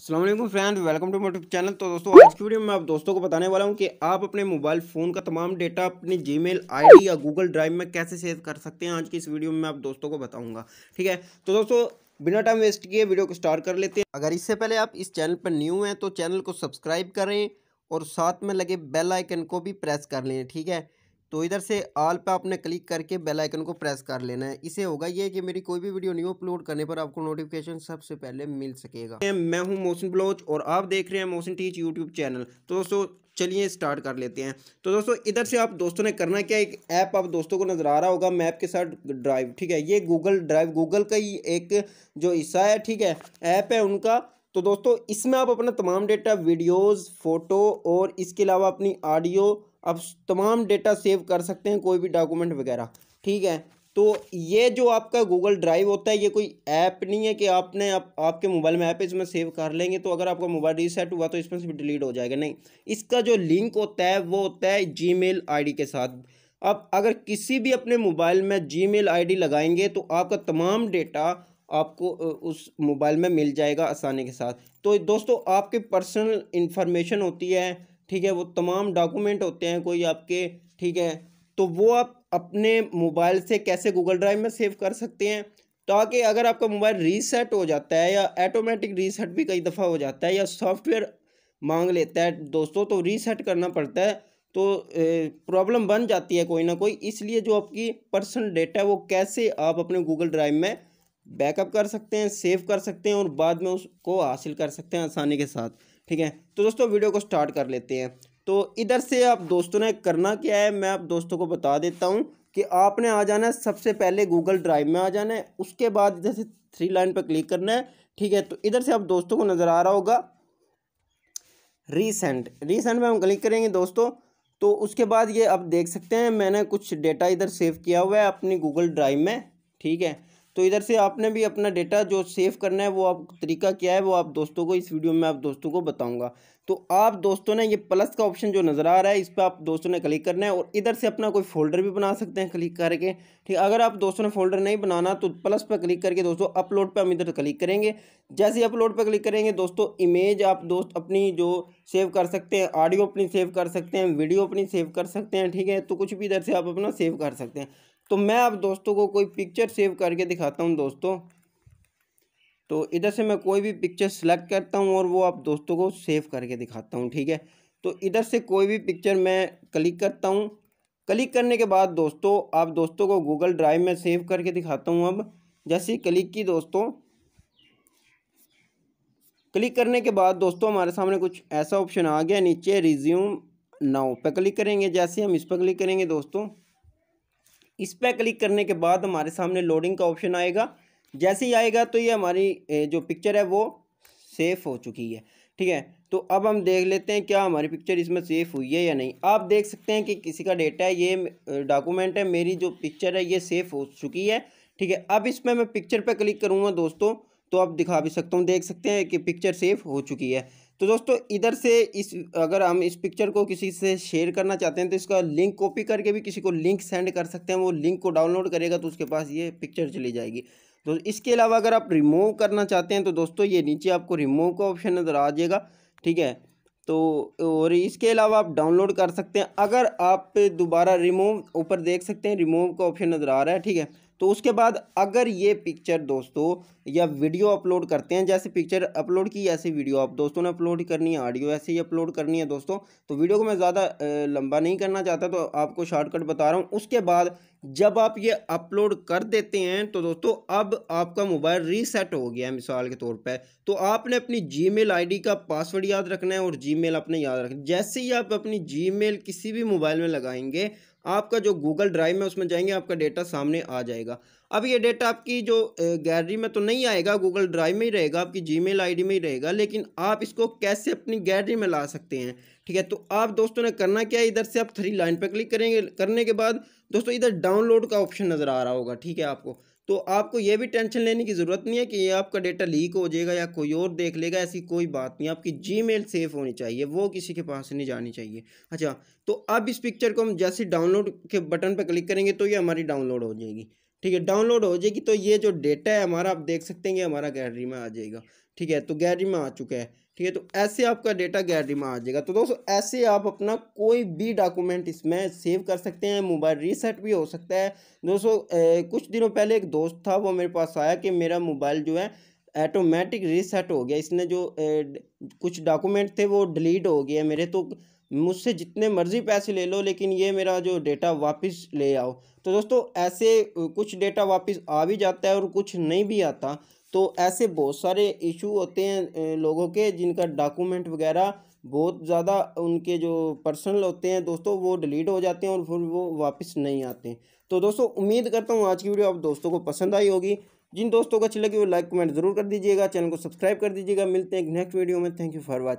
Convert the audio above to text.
Aslam friend welcome to motive channel तो दोस्तों आज की वीडियो में आप दोस्तों को बताने वाला हूं कि आप अपने मोबाइल फ़ोन का तमाम डेटा अपने जी मेल या गूगल ड्राइव में कैसे सेव कर सकते हैं आज की इस वीडियो में आप दोस्तों को बताऊंगा ठीक है तो दोस्तों बिना टाइम वेस्ट किए वीडियो को स्टार्ट कर लेते हैं अगर इससे पहले आप इस चैनल पर न्यू हैं तो चैनल को सब्सक्राइब करें और साथ में लगे बेल आइकन को भी प्रेस कर लें ठीक है तो इधर से ऑल पे आपने क्लिक करके बेल आइकन को प्रेस कर लेना है इसे होगा ये कि मेरी कोई भी वीडियो न्यू अपलोड करने पर आपको नोटिफिकेशन सबसे पहले मिल सकेगा मैं हूं मोशन ब्लॉच और आप देख रहे हैं मोशन टीच यूट्यूब चैनल तो दोस्तों चलिए स्टार्ट कर लेते हैं तो दोस्तों इधर से आप दोस्तों ने करना क्या एक ऐप आप दोस्तों को नज़र आ रहा होगा मैप के साथ ड्राइव ठीक है ये गूगल ड्राइव गूगल का ही एक जो हिस्सा है ठीक है ऐप है उनका तो दोस्तों इसमें आप अपना तमाम डेटा वीडियोस फोटो और इसके अलावा अपनी ऑडियो अब तमाम डेटा सेव कर सकते हैं कोई भी डॉक्यूमेंट वगैरह ठीक है तो ये जो आपका गूगल ड्राइव होता है ये कोई ऐप नहीं है कि आपने आप, आपके मोबाइल में ऐप इसमें सेव कर लेंगे तो अगर आपका मोबाइल रीसेट हुआ तो इसमें से डिलीट हो जाएगा नहीं इसका जो लिंक होता है वो होता है जी मेल के साथ अब अगर किसी भी अपने मोबाइल में जी मेल लगाएंगे तो आपका तमाम डेटा आपको उस मोबाइल में मिल जाएगा आसानी के साथ तो दोस्तों आपकी पर्सनल इन्फॉर्मेशन होती है ठीक है वो तमाम डॉक्यूमेंट होते हैं कोई आपके ठीक है तो वो आप अपने मोबाइल से कैसे गूगल ड्राइव में सेव कर सकते हैं ताकि अगर आपका मोबाइल रीसेट हो जाता है या ऐटोमेटिक रीसेट भी कई दफ़ा हो जाता है या सॉफ्टवेयर मांग लेता है दोस्तों तो रीसेट करना पड़ता है तो प्रॉब्लम बन जाती है कोई ना कोई इसलिए जो आपकी पर्सनल डेटा है वो कैसे आप अपने गूगल ड्राइव में बैकअप कर सकते हैं सेव कर सकते हैं और बाद में उसको हासिल कर सकते हैं आसानी के साथ ठीक है तो दोस्तों वीडियो को स्टार्ट कर लेते हैं तो इधर से आप दोस्तों ने करना क्या है मैं आप दोस्तों को बता देता हूँ कि आपने आ जाना है सबसे पहले गूगल ड्राइव में आ जाना है उसके बाद इधर से थ्री लाइन पर क्लिक करना है ठीक है तो इधर से आप दोस्तों को नज़र आ रहा होगा रीसेंट रीसेंट में हम क्लिक करेंगे दोस्तों तो उसके बाद ये आप देख सकते हैं मैंने कुछ डेटा इधर सेव किया हुआ है अपनी गूगल ड्राइव में ठीक है तो इधर से आपने भी अपना डेटा जो सेव करना है वो आप तरीका क्या है वो आप दोस्तों को इस वीडियो में आप दोस्तों को बताऊंगा तो आप दोस्तों ने ये प्लस का ऑप्शन जो नज़र आ रहा है इस पर आप दोस्तों ने क्लिक करना है और इधर से अपना कोई फोल्डर भी बना सकते हैं क्लिक करके ठीक अगर आप दोस्तों ने फोल्डर नहीं बनाना तो प्लस पर क्लिक करके दोस्तों अपलोड पर हम इधर क्लिक करेंगे जैसे अपलोड पर क्लिक करेंगे दोस्तों इमेज आप दोस्त अपनी जो सेव कर सकते हैं ऑडियो अपनी सेव कर सकते हैं वीडियो अपनी सेव कर सकते हैं ठीक है तो कुछ भी इधर से आप अपना सेव कर सकते हैं तो मैं आप दोस्तों को कोई पिक्चर सेव करके दिखाता हूँ दोस्तों तो इधर से मैं कोई भी पिक्चर सेलेक्ट करता हूँ और वो आप दोस्तों को सेव करके दिखाता हूँ ठीक है तो इधर से कोई भी पिक्चर मैं क्लिक करता हूँ क्लिक करने के बाद दोस्तों आप दोस्तों को गूगल ड्राइव में सेव करके दिखाता हूँ अब जैसे क्लिक की दोस्तों क्लिक करने के बाद दोस्तों हमारे सामने कुछ ऐसा ऑप्शन आ गया नीचे रिज्यूम नाउ पर क्लिक करेंगे जैसे हम इस पर क्लिक करेंगे दोस्तों इस पर क्लिक करने के बाद हमारे सामने लोडिंग का ऑप्शन आएगा जैसे ही आएगा तो ये हमारी जो पिक्चर है वो सेफ हो चुकी है ठीक है तो अब हम देख लेते हैं क्या हमारी पिक्चर इसमें सेफ हुई है या नहीं आप देख सकते हैं कि किसी का डेटा है ये डॉक्यूमेंट है मेरी जो पिक्चर है ये सेफ हो चुकी है ठीक है अब इसमें मैं पिक्चर पर क्लिक करूँगा दोस्तों तो आप दिखा भी सकता हूँ देख सकते हैं कि पिक्चर सेव हो चुकी है तो दोस्तों इधर से इस अगर हम इस पिक्चर को किसी से शेयर करना चाहते हैं तो इसका लिंक कॉपी करके भी किसी को लिंक सेंड कर सकते हैं वो लिंक को डाउनलोड करेगा तो उसके पास ये पिक्चर चली जाएगी तो इसके अलावा अगर आप रिमूव करना चाहते हैं तो दोस्तों ये नीचे आपको रिमूव का ऑप्शन नज़र आ जाएगा ठीक है तो और इसके अलावा आप डाउनलोड कर सकते हैं अगर आप दोबारा रिमूव ऊपर देख सकते हैं रिमूव का ऑप्शन नज़र आ रहा है ठीक है तो उसके बाद अगर ये पिक्चर दोस्तों या वीडियो अपलोड करते हैं जैसे पिक्चर अपलोड की ऐसी वीडियो आप दोस्तों ने अपलोड करनी है ऑडियो ऐसे ही अपलोड करनी है दोस्तों तो वीडियो को मैं ज़्यादा लंबा नहीं करना चाहता तो आपको शॉर्टकट बता रहा हूँ उसके बाद जब आप ये अपलोड कर देते हैं तो दोस्तों अब आपका मोबाइल रीसेट हो गया है मिसाल के तौर पर तो आपने अपनी जीमेल आईडी का पासवर्ड याद रखना है और जीमेल आपने याद रखना जैसे ही आप अपनी जीमेल किसी भी मोबाइल में लगाएंगे आपका जो गूगल ड्राइव में उसमें जाएंगे आपका डेटा सामने आ जाएगा अब ये डेटा आपकी जो गैलरी में तो नहीं आएगा गूगल ड्राइव में ही रहेगा आपकी जी मेल में ही रहेगा लेकिन आप इसको कैसे अपनी गैलरी में ला सकते हैं ठीक है तो आप दोस्तों ने करना क्या है इधर से आप थ्री लाइन पर क्लिक करेंगे करने के बाद दोस्तों इधर डाउनलोड का ऑप्शन नज़र आ रहा होगा ठीक है आपको तो आपको ये भी टेंशन लेने की ज़रूरत नहीं है कि ये आपका डेटा लीक हो जाएगा या कोई और देख लेगा ऐसी कोई बात नहीं आपकी जीमेल सेफ होनी चाहिए वो किसी के पास नहीं जानी चाहिए अच्छा तो अब इस पिक्चर को हम जैसे डाउनलोड के बटन पर क्लिक करेंगे तो ये हमारी डाउनलोड हो जाएगी ठीक है डाउनलोड हो जाएगी तो ये जो डेटा है हमारा आप देख सकते हैं कि हमारा गैलरी में आ जाएगा ठीक है तो गैलरी में आ चुका है ठीक है तो ऐसे आपका डेटा गैलरी में आ जाएगा तो दोस्तों ऐसे आप अपना कोई भी डॉक्यूमेंट इसमें सेव कर सकते हैं मोबाइल रीसेट भी हो सकता है दोस्तों कुछ दिनों पहले एक दोस्त था वो मेरे पास आया कि मेरा मोबाइल जो है ऐटोमेटिक रीसेट हो गया इसने जो ए, कुछ डॉक्यूमेंट थे वो डिलीट हो गया मेरे तो मुझसे जितने मर्ज़ी पैसे ले लो लेकिन ये मेरा जो डेटा वापस ले आओ तो दोस्तों ऐसे कुछ डेटा वापस आ भी जाता है और कुछ नहीं भी आता तो ऐसे बहुत सारे इशू होते हैं लोगों के जिनका डॉक्यूमेंट वगैरह बहुत ज़्यादा उनके जो पर्सनल होते हैं दोस्तों वो डिलीट हो जाते हैं और फिर वो वापस नहीं आते तो दोस्तों उम्मीद करता हूँ आज की वीडियो आप दोस्तों को पसंद आई होगी जिन दोस्तों को अच्छी लगी वो लाइक कमेंट जरूर कर दीजिएगा चैनल को सब्सक्राइब कर दीजिएगा मिलते हैं नेक्स्ट वीडियो में थैंक यू फॉर वॉचिंग